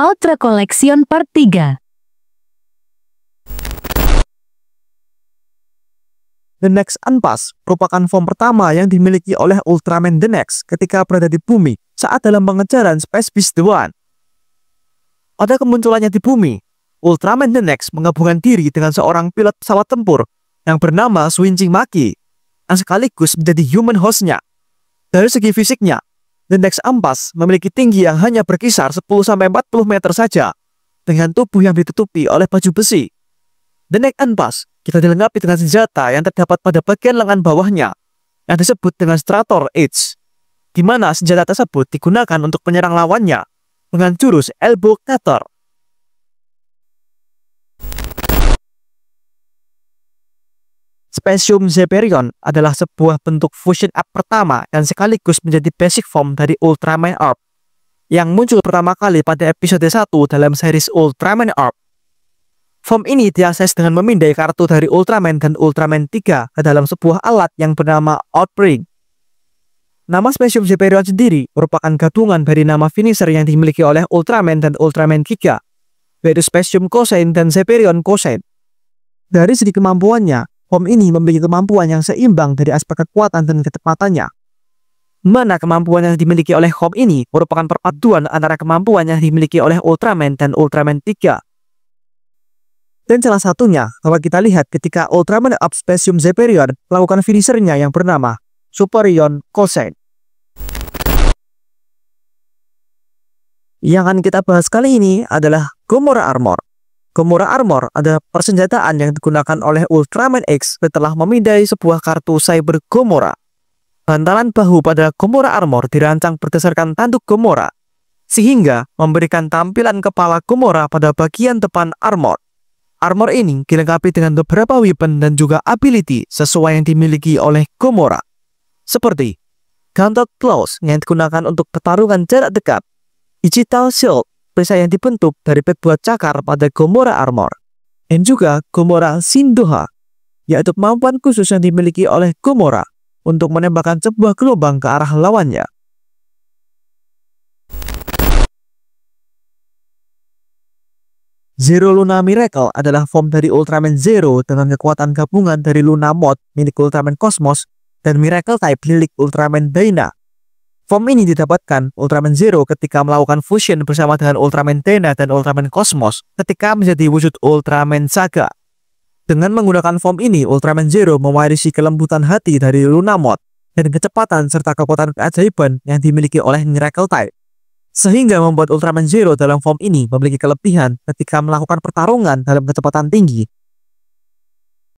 Ultra Collection Part 3 The Next Unpass merupakan form pertama yang dimiliki oleh Ultraman The Next ketika berada di bumi saat dalam pengejaran Space Beast The One. Pada kemunculannya di bumi, Ultraman The Next menggabungkan diri dengan seorang pilot pesawat tempur yang bernama Swinging Maki yang sekaligus menjadi human hostnya. Dari segi fisiknya, The Next ampas memiliki tinggi yang hanya berkisar 10-40 meter saja, dengan tubuh yang ditutupi oleh baju besi. The Next ampas kita dilengkapi dengan senjata yang terdapat pada bagian lengan bawahnya, yang disebut dengan Strator Edge, di mana senjata tersebut digunakan untuk menyerang lawannya dengan jurus Elbow Cutter. Spesium Zeperion adalah sebuah bentuk fusion up pertama dan sekaligus menjadi basic form dari Ultraman Orb yang muncul pertama kali pada episode 1 dalam series Ultraman Orb. Form ini diakses dengan memindai kartu dari Ultraman dan Ultraman 3 ke dalam sebuah alat yang bernama Outbring. Nama Spesium Zeperion sendiri merupakan gabungan dari nama finisher yang dimiliki oleh Ultraman dan Ultraman 3, yaitu Spesium Cosine dan Zeperion Cosine. Dari segi kemampuannya, Form ini memiliki kemampuan yang seimbang dari aspek kekuatan dan ketepatannya, Mana kemampuan yang dimiliki oleh Home ini merupakan perpaduan antara kemampuan yang dimiliki oleh Ultraman dan Ultraman 3. Dan salah satunya kalau kita lihat ketika Ultraman Upspecium Zeperion melakukan finishernya yang bernama Superion Cosine. Yang akan kita bahas kali ini adalah Gomora Armor. Komora Armor adalah persenjataan yang digunakan oleh Ultraman X setelah memindai sebuah kartu Cyber Komora. Bantalan bahu pada Komora Armor dirancang berdasarkan tanduk Komora, sehingga memberikan tampilan kepala Komora pada bagian depan Armor. Armor ini dilengkapi dengan beberapa weapon dan juga ability sesuai yang dimiliki oleh Komora, seperti Gauntlet Claws yang digunakan untuk pertarungan jarak dekat, Digital Shield desa yang dibentuk dari pet cakar pada Gomora Armor. Dan juga Gomora Sindoha, yaitu kemampuan khusus yang dimiliki oleh Gomora untuk menembakkan sebuah gelombang ke arah lawannya. Zero Luna Miracle adalah form dari Ultraman Zero dengan kekuatan gabungan dari Luna Mod milik Ultraman Cosmos dan Miracle Type milik Ultraman Dyna Form ini didapatkan Ultraman Zero ketika melakukan fusion bersama dengan Ultraman Tena dan Ultraman Cosmos ketika menjadi wujud Ultraman Saga. Dengan menggunakan form ini, Ultraman Zero mewarisi kelembutan hati dari Lunamod dan kecepatan serta kekuatan keajaiban yang dimiliki oleh Miracle Type. Sehingga membuat Ultraman Zero dalam form ini memiliki kelebihan ketika melakukan pertarungan dalam kecepatan tinggi